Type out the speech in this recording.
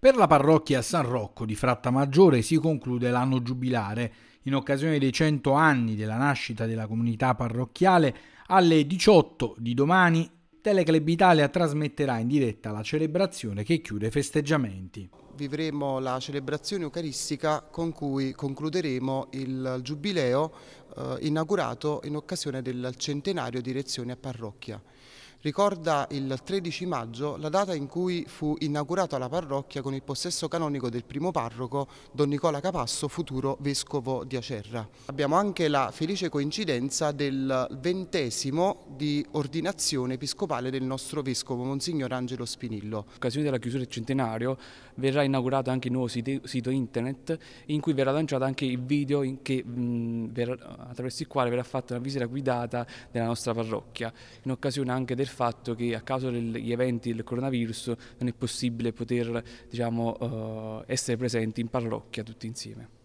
Per la parrocchia San Rocco di Frattamaggiore si conclude l'anno giubilare. In occasione dei 100 anni della nascita della comunità parrocchiale, alle 18 di domani Teleclub Italia trasmetterà in diretta la celebrazione che chiude i festeggiamenti. Vivremo la celebrazione eucaristica con cui concluderemo il giubileo eh, inaugurato in occasione del centenario di elezione a parrocchia ricorda il 13 maggio la data in cui fu inaugurata la parrocchia con il possesso canonico del primo parroco Don Nicola Capasso, futuro vescovo di Acerra. Abbiamo anche la felice coincidenza del ventesimo di ordinazione episcopale del nostro vescovo, Monsignor Angelo Spinillo. In occasione della chiusura del centenario verrà inaugurato anche il nuovo sito, internet in cui verrà lanciato anche il video che, mh, verrà, attraverso il quale verrà fatta una visita guidata della nostra parrocchia, in occasione anche del del fatto che a causa degli eventi del coronavirus non è possibile poter diciamo, eh, essere presenti in parrocchia tutti insieme.